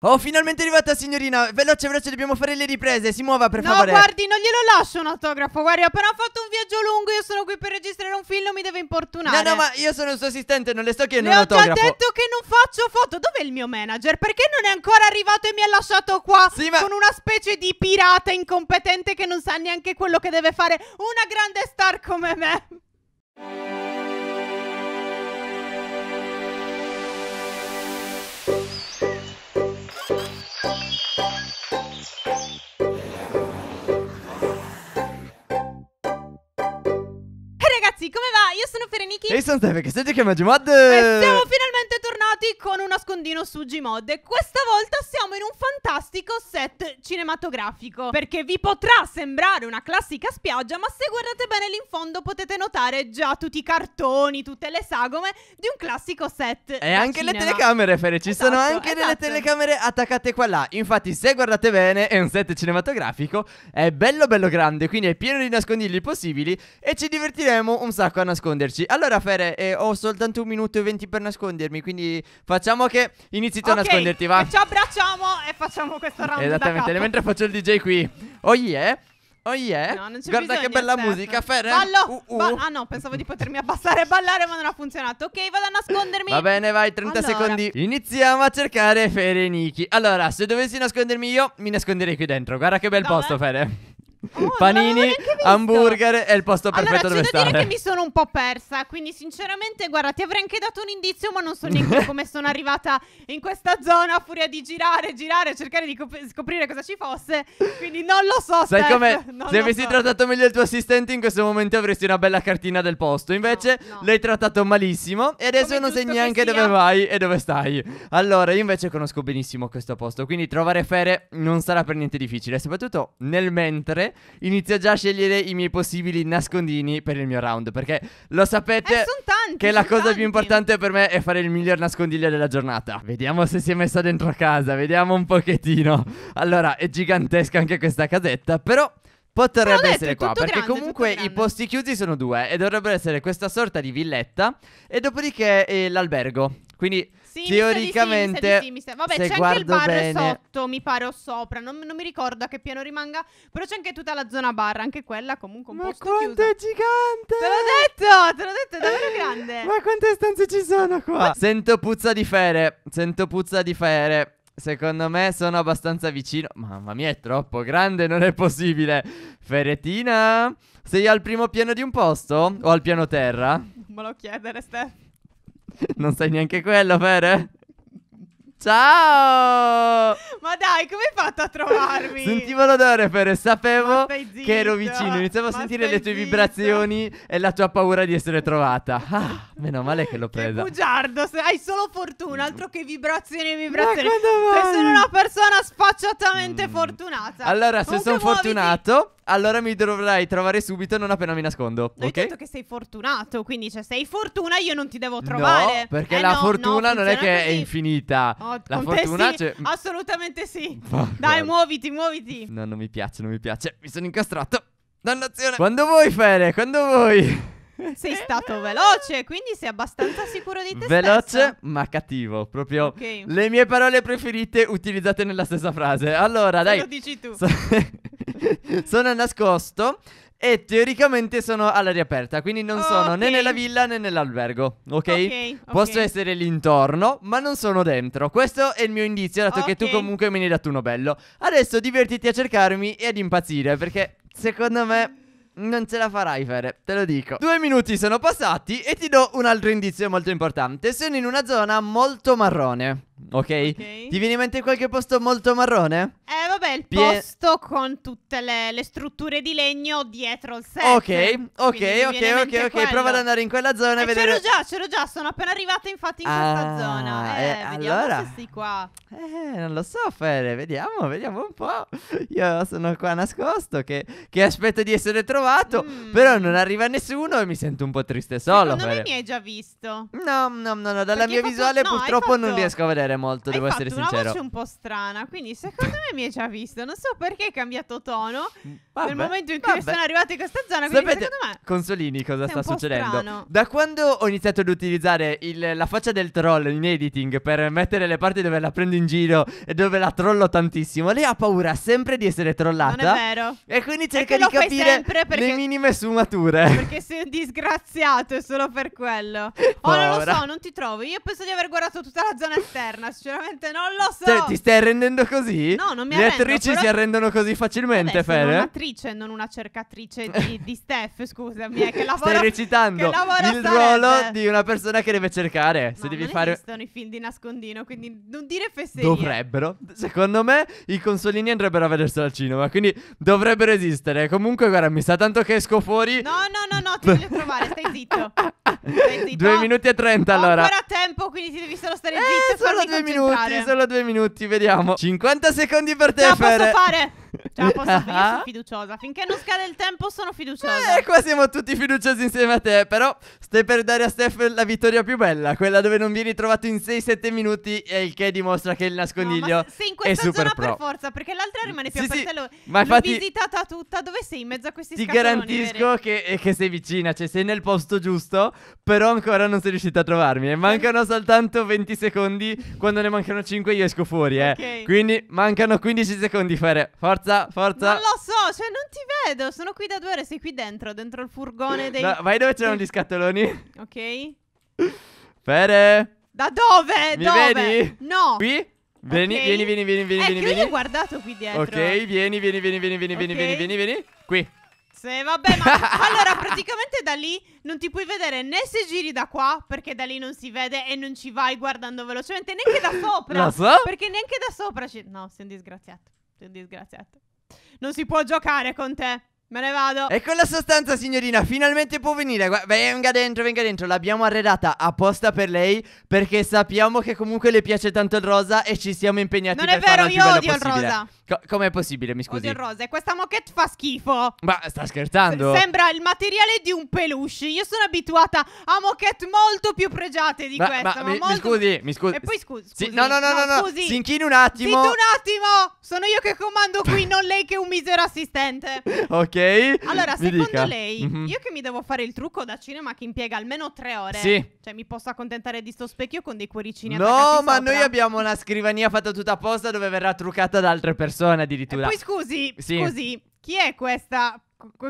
Oh, finalmente è arrivata signorina. Veloce, veloce, dobbiamo fare le riprese. Si muova per no, favore. No, guardi, non glielo lascio un autografo. Guardi, ho però fatto un viaggio lungo. Io sono qui per registrare un film. Mi deve importunare. No, no, ma io sono il suo assistente. Non le sto chiedendo le un autografo. ho già detto che non faccio foto. Dov'è il mio manager? Perché non è ancora arrivato e mi ha lasciato qua? Sì, ma... Con una specie di pirata incompetente che non sa neanche quello che deve fare una grande star come me. Jason Statham, que de moda! ġimad! Sewa con un nascondino su Gmod. E questa volta siamo in un fantastico set cinematografico. Perché vi potrà sembrare una classica spiaggia, ma se guardate bene lì in fondo potete notare già tutti i cartoni, tutte le sagome di un classico set. E anche cinema. le telecamere, Fere. Ci esatto, sono anche esatto. delle telecamere attaccate qua là. Infatti, se guardate bene, è un set cinematografico. È bello bello grande, quindi è pieno di nascondigli possibili. E ci divertiremo un sacco a nasconderci. Allora, Fere, eh, ho soltanto un minuto e venti per nascondermi, quindi fate facciamo che inizi tu okay. a nasconderti, va. Ci abbracciamo e facciamo questo round. Esattamente, mentre faccio il DJ qui. Oh yeah. Oh yeah. No, Guarda che bella certo. musica, Ferre. Eh? Ballo. Uh, uh. ah no, pensavo di potermi abbassare e ballare, ma non ha funzionato. Ok, vado a nascondermi. Va bene, vai, 30 allora. secondi. Iniziamo a cercare Fere Niki. Allora, se dovessi nascondermi io, mi nasconderei qui dentro. Guarda che bel Dove? posto, Fere. Oh, Panini, hamburger è il posto perfetto allora, dove stare. Allora, c'è da dire che mi sono un po' persa, quindi sinceramente, guarda, ti avrei anche dato un indizio, ma non so neanche come sono arrivata in questa zona a furia di girare, girare, cercare di scoprire cosa ci fosse, quindi non lo so, Sai come se avessi so. trattato meglio il tuo assistente in questo momento avresti una bella cartina del posto, invece no, no. l'hai trattato malissimo e adesso come non sai neanche dove vai e dove stai. Allora, io invece conosco benissimo questo posto, quindi trovare fere non sarà per niente difficile, soprattutto nel mentre inizio già a scegliere i miei possibili nascondini per il mio round. Perché lo sapete eh, tanti, che la cosa tanti. più importante per me è fare il miglior nascondiglio della giornata. Vediamo se si è messa dentro a casa, vediamo un pochettino. Allora, è gigantesca anche questa casetta, però... Potrebbe detto, essere qua, perché grande, comunque i posti chiusi sono due e dovrebbero essere questa sorta di villetta e dopodiché eh, l'albergo, quindi sì, teoricamente mi sa di sì, mi sa di sì, mi sa... Vabbè, se c'è anche il bar bene... sotto, mi pare o sopra, non, non, mi ricordo a che piano rimanga, però c'è anche tutta la zona bar, anche quella comunque un Ma po' chiusa. Ma quanto è gigante! Te l'ho detto, te l'ho detto, è davvero grande. Ma quante stanze ci sono qua? Sento puzza di fere, sento puzza di fere. Secondo me sono abbastanza vicino. Mamma mia, è troppo grande, non è possibile. Feretina, sei al primo piano di un posto o al piano terra? me lo chiedere, Steph. Non sai neanche quello, Fere? Ciao! Ma dai, come hai fatto a trovarmi? Sentivo l'odore, Fere, sapevo che ero vicino. Iniziavo a sentire le tue zitto. vibrazioni e la tua paura di essere trovata. Ah, meno male che l'ho presa. Che bugiardo, se hai solo fortuna, altro che vibrazioni e vibrazioni. Ma quando Sei solo una persona sfacciatamente mm. fortunata. Allora, se sono fortunato, allora mi dovrai trovare subito non appena mi nascondo. No, ok? Hai detto che sei fortunato, quindi cioè se hai fortuna io non ti devo trovare. No, perché eh la no, fortuna no, non è che così. è infinita. Oh, la fortuna sì, cioè... Mm. Assolutamente sì. Dai, muoviti, muoviti. No, non mi piace, non mi piace. Mi sono incastrato. Dannazione. Quando vuoi, Fere, quando vuoi. Sei eh, stato eh. veloce, quindi sei abbastanza sicuro di te veloce, stesso. ma cattivo, proprio Ok. le mie parole preferite utilizzate nella stessa frase. Allora, dai. Lo dici tu. sono nascosto e teoricamente sono all'aria aperta, quindi non sono né nella villa né nell'albergo, ok? Ok, ok. Posso essere l'intorno, ma non sono dentro. Questo è il mio indizio, dato che tu comunque me ne hai dato uno bello. Adesso divertiti a cercarmi e ad impazzire, perché secondo me non ce la farai Fere, te lo dico Due minuti sono passati e ti do un altro indizio molto importante Sono in una zona molto marrone Okay? ok? Ti viene in mente qualche posto molto marrone? Eh, vabbè, il Pie- posto con tutte le, le, strutture di legno dietro il set. Ok, ok, ok, ok, ok. Prova ad andare in quella zona e eh, vedere. C'ero già, c'ero già, sono appena arrivata infatti in ah, questa zona. Eh, eh allora. se sei qua. Eh, non lo so, Fede. vediamo, vediamo un po'. Io sono qua nascosto che, che aspetto di essere trovato, mm. però non arriva nessuno e mi sento un po' triste solo. Secondo Fere. me mi hai già visto. No, no, no, no dalla Perché mia fatto... visuale no, purtroppo fatto... non riesco a vedere piacere molto, devo essere sincero. È una voce un po' strana, quindi secondo me mi hai già visto. Non so perché hai cambiato tono. Mm. Vabbè, Nel momento in cui vabbè. sono arrivati in questa zona, quindi Sapete, secondo me Consolini cosa sta succedendo? Strano. Da quando ho iniziato ad utilizzare il, la faccia del troll in editing per mettere le parti dove la prendo in giro e dove la trollo tantissimo, lei ha paura sempre di essere trollata. Non è vero. E quindi cerca di capire perché... le minime sfumature. Perché sei un disgraziato, è solo per quello. Oh, non lo so, non ti trovo. Io penso di aver guardato tutta la zona esterna, sinceramente non lo so. Cioè, ti stai arrendendo così? No, non mi arrendo. Le attrici però... si arrendono così facilmente, Fede? un'attrice, non una cercatrice di, di Steph, scusami. Eh, che lavora, Stai recitando il sarebbe. ruolo di una persona che deve cercare. No, se devi non fare... esistono i film di nascondino, quindi non dire fesserie. Dovrebbero. Secondo me i consolini andrebbero a vederselo al cinema, quindi dovrebbero esistere. Comunque, guarda, mi sta tanto che esco fuori... No, no, no, no, ti voglio trovare, stai zitto. Stai zitto. Due minuti e trenta allora. Ho ancora tempo, quindi ti devi solo stare eh, zitto. solo due minuti, solo due minuti, vediamo. 50 secondi per te, Ce Fere. La posso fare? Cioè, posso ah, dire, io sono ah. fiduciosa. Finché non scade il tempo, sono fiduciosa. Eh, qua siamo tutti fiduciosi insieme a te. Però stai per dare a Steph la vittoria più bella, quella dove non vieni trovato in 6-7 minuti. E il che dimostra che il nascondiglio no, se, se in è super pro. per forza, perché l'altra rimane più sì, aperta. Sì, l'ho, ma infatti, visitata tutta. Dove sei? In mezzo a questi ti Ti garantisco che, eh, che, sei vicina, cioè sei nel posto giusto. Però ancora non sei riuscita a trovarmi. E mancano soltanto 20 secondi. Quando ne mancano 5, io esco fuori. Eh. Okay. Quindi mancano 15 secondi. Fare forza forza, Non lo so, cioè non ti vedo. Sono qui da due ore, sei qui dentro, dentro il furgone dei. No, vai dove c'erano gli scatoloni. Ok. Fere. Da dove? Mi dove? Vedi? No. Qui? Vieni, okay. vieni, vieni, vieni, vieni, eh, vieni. vieni. Io ho guardato qui dietro. Ok, vieni, vieni, vieni, vieni, vieni, okay. vieni, vieni, vieni. Qui. Se vabbè, ma allora praticamente da lì non ti puoi vedere né se giri da qua, perché da lì non si vede e non ci vai guardando velocemente, neanche da sopra. Lo so. Perché neanche da sopra ci... No, sei un disgraziato. Sei un disgraziato. Non si può giocare con te. Me ne vado. E con la sostanza, signorina, finalmente può venire. venga dentro, venga dentro. L'abbiamo arredata apposta per lei perché sappiamo che comunque le piace tanto il rosa e ci siamo impegnati non per farlo Non è vero, io odio il rosa. Co- com'è possibile, mi scusi? Oddio, Rose, questa moquette fa schifo. Ma sta scherzando? S- sembra il materiale di un peluche. Io sono abituata a moquette molto più pregiate di ma, questa. Ma, ma mi, molto... mi, scusi, mi scusi. E poi scusi. Sì, no, no, no, no, no. Scusi. Si inchini un attimo. Zitto un attimo. Sono io che comando qui, non lei che è un misero assistente. ok. Allora, mi secondo dica. lei, mm-hmm. io che mi devo fare il trucco da cinema che impiega almeno tre ore. Sì. Cioè, mi posso accontentare di sto specchio con dei cuoricini No, ma sopra. noi abbiamo una scrivania fatta tutta apposta dove verrà truccata da altre persone persone addirittura. E poi scusi, sì. scusi, chi è questa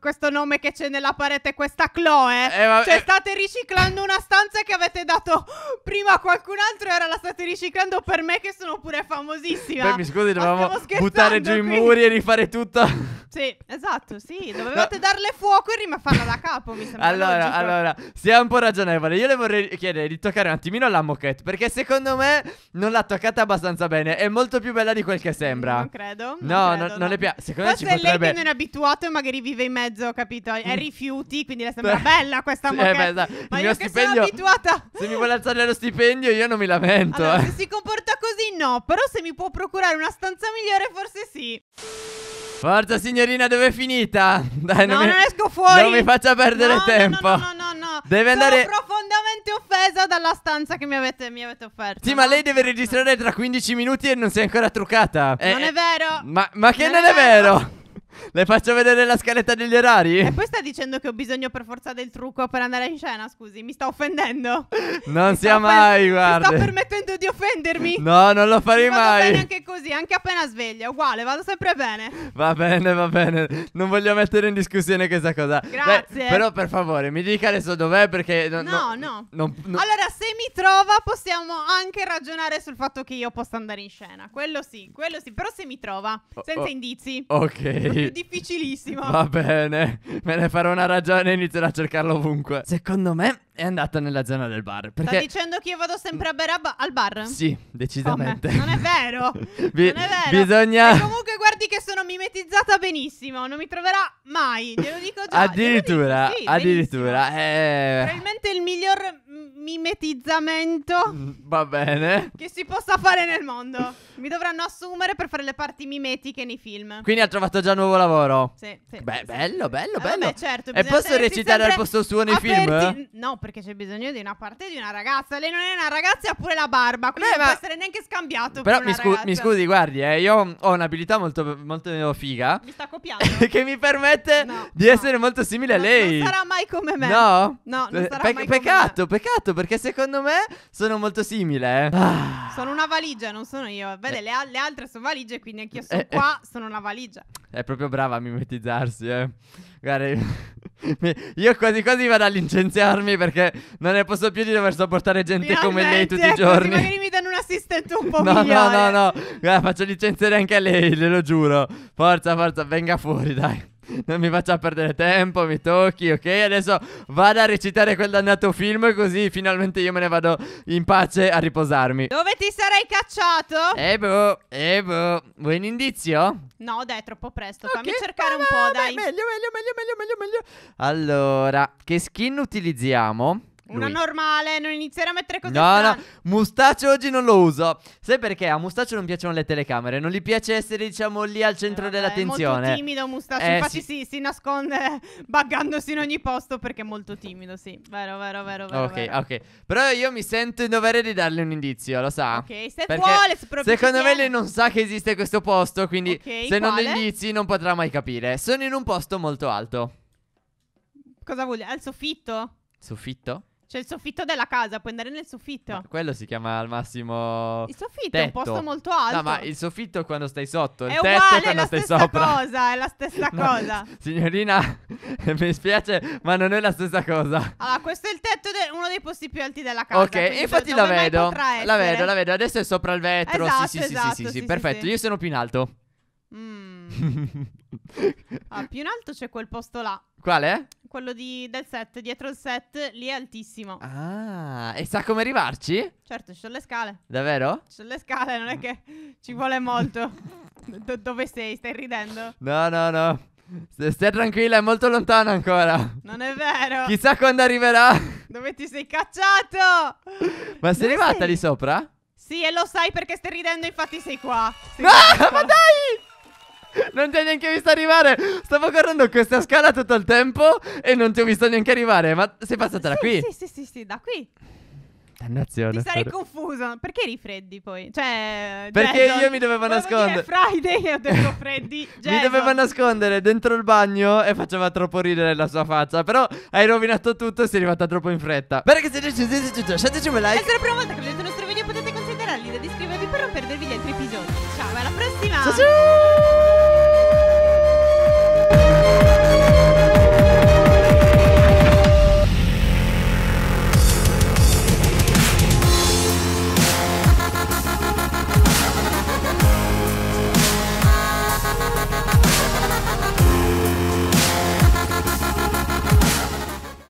questo nome che c'è nella parete, questa Chloe. Eh, ma... Cioè, eh. state riciclando una stanza che avete dato prima a qualcun altro. E ora la state riciclando per me, che sono pure famosissima. Beh, mi scusi, dovevamo buttare giù qui. i muri e rifare tutto. Sì, esatto, sì. Dovevate no. darle fuoco e rimafarla da capo, mi sembra. Allora, logico. allora, sia un po' ragionevole. Io le vorrei chiedere di toccare un attimino la moquette, perché secondo me non l'ha toccata abbastanza bene. È molto più bella di quel che sembra. Non credo. No, non, credo, non, no. non le piace. Secondo Forse me ci potrebbe... lei che non è abituato e magari vive in mezzo, capito? È mm. rifiuti, quindi le sembra bella questa sì, eh, moquette. Eh beh, esatto. Ma Il io stipendio... sono abituata. Se mi vuole alzare lo stipendio, io non mi lamento. Allora, eh. se si comporta così, no. Però se mi può procurare una stanza migliore, forse sì. Forza signorina, dove è finita? Dai, no, non, mi... non, esco fuori. Non mi faccia perdere no, tempo. No, no, no, no, no. Deve Sono andare profondamente offesa dalla stanza che mi avete, mi avete offerto. Sì, ma lei deve registrare tra 15 minuti e non si è ancora truccata. Non eh, è vero. Ma, ma che non, non è, è vero. vero. Le faccio vedere la scaletta degli orari? E poi sta dicendo che ho bisogno per forza del trucco per andare in scena, scusi, mi sta offendendo. Non mi sia mai, per... guarda. Mi sta permettendo di offendermi? No, non lo farei mi mai. Va bene anche così, anche appena sveglia, uguale, vado sempre bene. Va bene, va bene. Non voglio mettere in discussione questa cosa. Grazie. Beh, però per favore, mi dica adesso dov'è perché no, no. no, no. Non, non... Allora, se mi trova possiamo anche ragionare sul fatto che io possa andare in scena. Quello sì, quello sì, però se mi trova, oh, senza oh, oh, indizi. Ok. difficilissimo. Va bene, me ne farò una ragione e inizierò a cercarlo ovunque. Secondo me è andata nella zona del bar. Perché... Sta dicendo che io vado sempre a bere al bar? Sì, decisamente. Come? Non è vero. Bi- non è vero. Bisogna... E comunque guardi che sono mimetizzata benissimo, non mi troverà mai, glielo dico già. Addirittura, dico, sì, addirittura. Eh... Probabilmente il miglior mimetizzamento mm, Va bene. che si possa fare nel mondo. Mi dovranno assumere per fare le parti mimetiche nei film. Quindi ha trovato già un nuovo lavoro. Sì, sì, Beh, sì. bello, bello, Eh, bello. vabbè, certo, e posso recitare al posto suo nei film? No, perché c'è bisogno di una parte di una ragazza. Lei non è una ragazza e ha pure la barba, quindi Beh, non ma- può essere neanche scambiato. Però per mi, scu- mi scusi, guardi, eh, io ho un'abilità molto, molto figa Mi sta copiando. che mi permette No, di no. essere molto simile a lei. Non sarà mai come me. No? No, non eh, sarà Pe- mai come me peccato, peccato, esatto, perché secondo me sono molto simile. Eh. Ah. Sono una valigia, non sono io. Vede, eh. le, le, altre sono valigie, quindi anch'io eh, sono eh, qua, sono una valigia. È proprio brava a mimetizzarsi, eh. Guarda, io quasi quasi vado a licenziarmi perché non ne posso più di dover sopportare gente Finalmente, come lei tutti i ecco, giorni. Magari mi danno un assistente un po' no, migliore. No, no, no, no. faccio licenziare anche a lei, glielo giuro. Forza, forza, venga fuori, dai non mi faccia perdere tempo, mi tocchi, ok? Adesso vado a recitare quel dannato film così finalmente io me ne vado in pace a riposarmi. Dove ti sarei cacciato? Eh boh, eh boh. Vuoi un indizio? No, dai, è troppo presto. Okay. Fammi cercare ah, un po', dai. Meglio, meglio, meglio, meglio, meglio, meglio. Allora, che skin utilizziamo? Una Lui. normale, non inizierà a mettere cose No, strane. no, Mustaccio oggi non lo uso. Sai perché? A Mustaccio non piacciono le telecamere, non gli piace essere, diciamo, lì al centro eh, dell'attenzione. È molto timido Mustaccio, eh, infatti sì. si, si nasconde buggandosi in ogni posto perché è molto timido, sì. Vero, vero, vero, vero Ok, vero. ok. Però io mi sento in dovere di darle un indizio, lo sa? Ok, se perché vuole, se proprio Secondo me lei non sa che esiste questo posto, quindi okay, se quale? non le indizi non potrà mai capire. Sono in un posto molto alto. Cosa vuol dire? Al soffitto? Soffitto? C'è il soffitto della casa, puoi andare nel soffitto. Ma quello si chiama al massimo. Il soffitto tetto. è un posto molto alto. No, ma il soffitto è quando stai sotto. Il è tetto uguale, quando è la stai stessa sopra. cosa. È la stessa no, cosa. Signorina, mi spiace, ma non è la stessa cosa. Allora, questo è il tetto, de- uno dei posti più alti della casa. Ok, infatti la vedo. La vedo, la vedo. Adesso è sopra il vetro. Esatto, sì, sì, esatto, sì, sì, sì, sì, sì, esatto, esatto, Perfetto, io sono più in alto. Mm. ah, più in alto c'è quel posto là. Quale? Quello di, del set, dietro il set, lì è altissimo. Ah, e sa come arrivarci? Certo, ci sono le scale. Davvero? Ci sono le scale, non è che ci vuole molto. Do- dove sei? Stai ridendo? No, no, no. stai tranquilla, è molto lontana ancora. Non è vero. Chissà quando arriverà. Dove ti sei cacciato? Ma sei dove arrivata sei? lì sopra? Sì, e lo sai perché stai ridendo, infatti sei qua. Sei ah, ma dai! non ti ho neanche visto arrivare. Stavo correndo questa scala tutto il tempo e non ti ho visto neanche arrivare. Ma sei passata da qui? Sì, sì, sì, sì, da qui. Dannazione. Ti sarei confuso. Perché eri freddi poi? Cioè. Perché Jason, io mi dovevo nascondere. Dire Friday e ho detto freddi. mi dovevo nascondere dentro il bagno e faceva troppo ridere la sua faccia. Però hai rovinato tutto e sei arrivata troppo in fretta. Perché se siete decisi, lasciateci un like. Se è la prima volta che vedete il nostro video potete considerarli l'idea iscrivervi per non perdervi gli altri episodi. Ciao, alla prossima. Ciao. ciao.